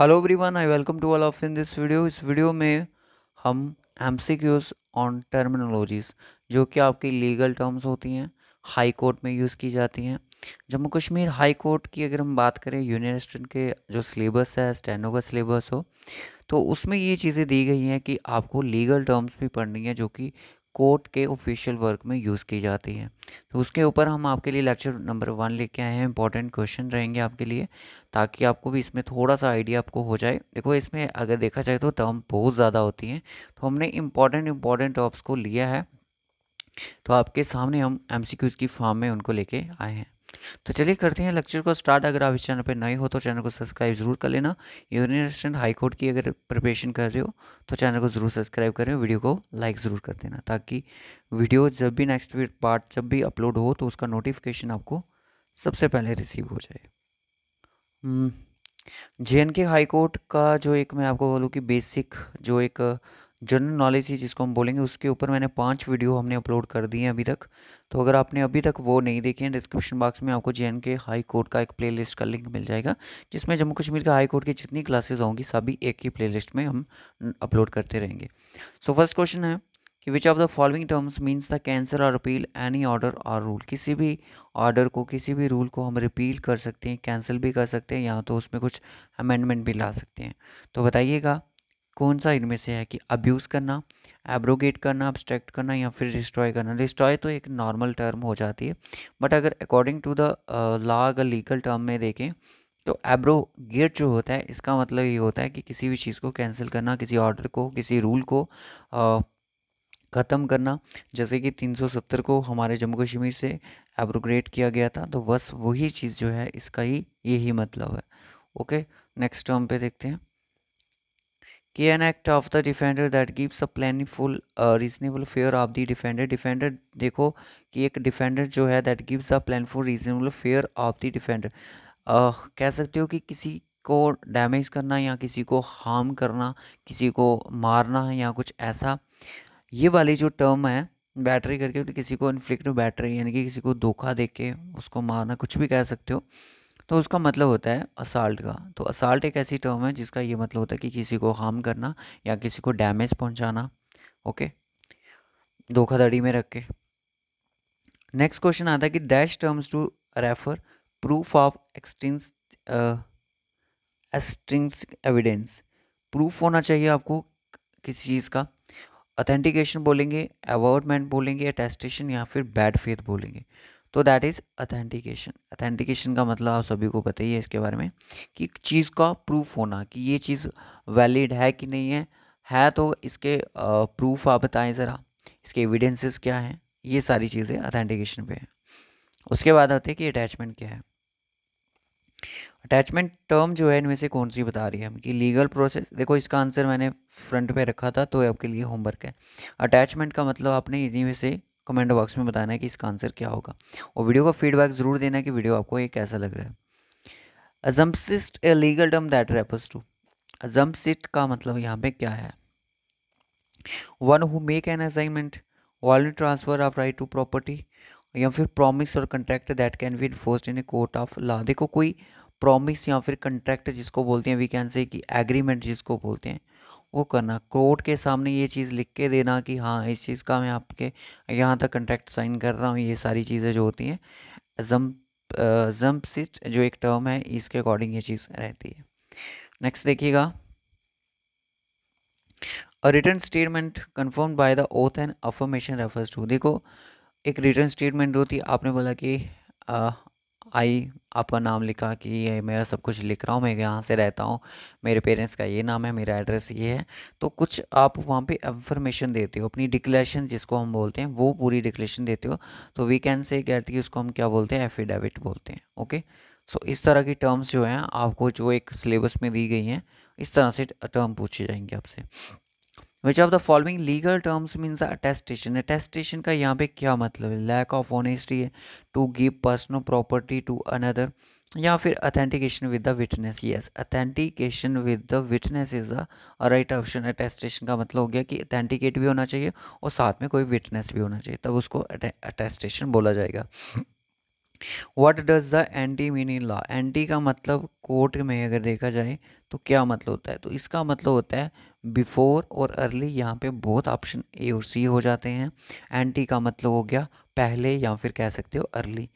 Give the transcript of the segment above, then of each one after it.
hello everyone I welcome to all of in this video इस video में हम M on terminologies जो कि आपकी लीगल टर्म्स होती हैं हाई कोर्ट में यूज़ की जाती हैं जम्मू कश्मीर हाई कोर्ट की अगर हम बात करें यूनिवर्सिटी के जो सिलेबस है स्टैंडो का सिलेबस हो तो उसमें ये चीज़ें दी गई हैं कि आपको लीगल टर्म्स भी पढ़नी है जो कि कोर्ट के ऑफिशियल वर्क में यूज़ की जाती है तो उसके ऊपर हम आपके लिए लेक्चर नंबर वन लेके आए हैं इंपॉर्टेंट क्वेश्चन रहेंगे आपके लिए ताकि आपको भी इसमें थोड़ा सा आइडिया आपको हो जाए देखो इसमें अगर देखा जाए तो टर्म बहुत ज़्यादा होती हैं तो हमने इम्पॉर्टेंट इम्पॉर्टेंट टॉप्स को लिया है तो आपके सामने हम एम की फॉर्म में उनको लेके आए हैं तो चलिए करते हैं लेक्चर को स्टार्ट अगर आप इस चैनल पर नए हो तो चैनल को सब्सक्राइब जरूर कर लेना यूनिवर्सिटेंट हाई कोर्ट की अगर प्रिपरेशन कर रहे हो तो चैनल को जरूर सब्सक्राइब करें वीडियो को लाइक ज़रूर कर देना ताकि वीडियो जब भी नेक्स्ट पार्ट जब भी अपलोड हो तो उसका नोटिफिकेशन आपको सबसे पहले रिसीव हो जाए जे एंड के हाईकोर्ट का जो एक मैं आपको बोलूँ कि बेसिक जो एक जनरल नॉलेज ही जिसको हम बोलेंगे उसके ऊपर मैंने पांच वीडियो हमने अपलोड कर दिए हैं अभी तक तो अगर आपने अभी तक वो नहीं देखे हैं डिस्क्रिप्शन बॉक्स में आपको जे के हाई कोर्ट का एक प्लेलिस्ट का लिंक मिल जाएगा जिसमें जम्मू कश्मीर के हाई कोर्ट की जितनी क्लासेज होंगी सभी एक ही प्ले में हम अपलोड करते रहेंगे सो फर्स्ट क्वेश्चन है कि which of the following terms means the cancer और अपील एनी ऑर्डर और रूल किसी भी ऑर्डर को किसी भी रूल को हम रिपील कर सकते हैं कैंसिल भी कर सकते हैं या तो उसमें कुछ अमेंडमेंट भी ला सकते हैं तो बताइएगा कौन सा इनमें से है कि अब्यूज़ करना एब्रोगेट करना अब्स्ट्रैक्ट करना या फिर डिस्ट्रॉय करना डिस्ट्रॉय तो एक नॉर्मल टर्म हो जाती है बट अगर अकॉर्डिंग टू द लॉ अगर लीगल टर्म में देखें तो एब्रोगेट जो होता है इसका मतलब ये होता है कि किसी भी चीज़ को कैंसिल करना किसी ऑर्डर को किसी रूल को ख़त्म करना जैसे कि 370 को हमारे जम्मू कश्मीर से एब्रोग्रेट किया गया था तो बस वही चीज़ जो है इसका ही यही मतलब है ओके नेक्स्ट टर्म पे देखते हैं कि an act of the defender that gives a planningful reasonable fair of the defender defender देखो कि एक डिफेंडर जो है that gives a planful reasonable fair of the defender कह सकते हो कि किसी को डैमेज करना या किसी को हार्म करना किसी को मारना या कुछ ऐसा ये वाली जो टर्म है बैटरी करके तो किसी को इन्फ्लिक्ट बैटरी यानी कि किसी को धोखा देके उसको मारना कुछ भी कह सकते हो तो उसका मतलब होता है असाल्ट का तो असाल्ट एक ऐसी टर्म है जिसका ये मतलब होता है कि किसी को हार्म करना या किसी को डैमेज पहुंचाना ओके धोखाधड़ी में रख के नेक्स्ट क्वेश्चन आता है कि dash terms to refer proof of existing existing evidence proof होना चाहिए आपको किसी चीज़ का अथेंटिकेशन बोलेंगे अवॉर्डमेंट बोलेंगे अटेस्टेशन या फिर बैड फेथ बोलेंगे तो दैट इज़ अथेंटिकेशन अथेंटिकेशन का मतलब आप सभी को पता ही है इसके बारे में कि चीज़ का प्रूफ होना कि ये चीज़ वैलिड है कि नहीं है है तो इसके प्रूफ आप बताएं ज़रा इसके एविडेंसेस क्या हैं ये सारी चीज़ें अथेंटिकेशन पे हैं उसके बाद आते हैं कि अटैचमेंट क्या है अटैचमेंट टर्म जो है इनमें से कौन सी बता रही है हम कि लीगल प्रोसेस देखो इसका आंसर मैंने फ्रंट पे रखा था तो आपके लिए होमवर्क है अटैचमेंट का मतलब आपने इन्हीं में से कमेंट बॉक्स में बताना है कि इसका आंसर क्या होगा और वीडियो का फीडबैक ज़रूर देना कि वीडियो आपको ये कैसा लग रहा है assumpsit a legal term that refers to assumpsit का मतलब यहाँ पे क्या है one who make an assignment value transfer of right to property या फिर प्रॉमिस और contract that can be enforced in a court of law देखो कोई प्रॉमिस या फिर कंट्रैक्ट जिसको बोलते हैं वी कैन से कि एग्रीमेंट जिसको बोलते हैं वो करना कोर्ट के सामने ये चीज़ लिख के देना कि हाँ इस चीज़ का मैं आपके यहाँ तक कंट्रैक्ट साइन कर रहा हूँ ये सारी चीज़ें जो होती हैं जम्प जम्पसिट जो एक टर्म है इसके अकॉर्डिंग ये चीज़ रहती है नेक्स्ट देखिएगा a return statement confirm by the oath and affirmation refers to देखो एक रिटर्न स्टेटमेंट होती है आपने बोला कि आई आपका नाम लिखा कि ये मेरा सब कुछ लिख रहा हूँ मैं यहाँ से रहता हूँ मेरे पेरेंट्स का ये नाम है मेरा एड्रेस ये है तो कुछ आप वहाँ पे इंफॉर्मेशन देते हो अपनी डिक्लेरेशन जिसको हम बोलते हैं वो पूरी डिक्लेरेशन देते हो तो वी कैन से कहते की उसको हम क्या बोलते हैं एफिडेविट बोलते हैं ओके सो इस तरह की टर्म्स जो हैं आपको जो एक सिलेबस में दी गई हैं इस तरह से टर्म पूछे जाएंगे आपसे which of the following legal terms means attestation attestation का यहाँ पे क्या मतलब है लैक ऑफ ऑनेस्टी है to give personal property to another या फिर authentication with the witness yes authentication with the witness is the right option attestation का मतलब हो गया कि अथेंटिकेट भी होना चाहिए और साथ में कोई विटनेस भी होना चाहिए तब उसको अटेस्टेशन बोला जाएगा what does the anti mean in law anti का मतलब कोर्ट में अगर देखा जाए तो क्या मतलब होता है तो इसका मतलब होता है बिफोर और अर्ली यहाँ पे बहुत ऑप्शन ए और सी हो जाते हैं एंटी का मतलब हो गया पहले या फिर कह सकते हो अर्ली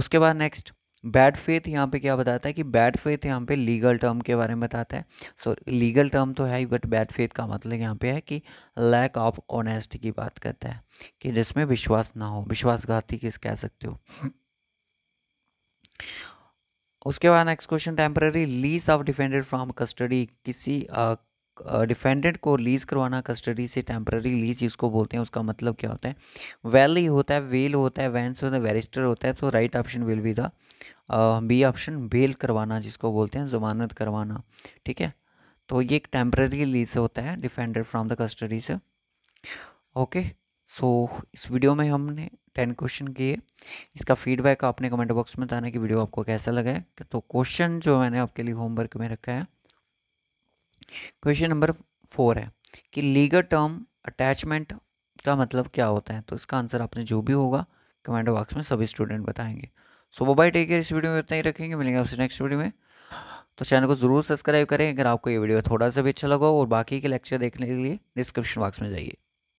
उसके बाद नेक्स्ट बैड फेथ यहाँ पे क्या बताता है कि बैड फेथ यहाँ पे लीगल टर्म के बारे में बताता है सो लीगल टर्म तो है ही बट बैड फेथ का मतलब यहाँ पे है कि लैक ऑफ ऑनेस्टी की बात करता है कि जिसमें विश्वास ना हो विश्वासघाती किस कह सकते हो उसके बाद next question temporary lease of defended from custody किसी डिफेंडेंट को लीज करवाना कस्टडी से टेम्प्ररी लीज जिसको बोलते हैं उसका मतलब क्या होता है वेल ही होता है वेल होता है वैंस होता है वेरिस्टर होता है तो right option will be the B option bail करवाना जिसको बोलते हैं जमानत करवाना ठीक है तो ये एक टेम्प्ररी लीज होता है डिफेंडेड फ्राम द कस्टडी से ओके सो इस वीडियो में हमने टेन क्वेश्चन किए इसका फीडबैक आपने कमेंट बॉक्स में बताना कि वीडियो आपको कैसा लगा है तो क्वेश्चन जो मैंने आपके लिए होमवर्क में रखा है क्वेश्चन नंबर फोर है कि लीगल टर्म अटैचमेंट का मतलब क्या होता है तो इसका आंसर आपने जो भी होगा कमेंट बॉक्स में सभी स्टूडेंट बताएंगे सो वो बाई टेक केयर इस वीडियो में इतना ही रखेंगे मिलेंगे आपसे नेक्स्ट वीडियो में तो चैनल को ज़रूर सब्सक्राइब करें अगर आपको ये वीडियो थोड़ा सा भी अच्छा लगा और बाकी के लेक्चर देखने के लिए डिस्क्रिप्शन बॉक्स में जाइए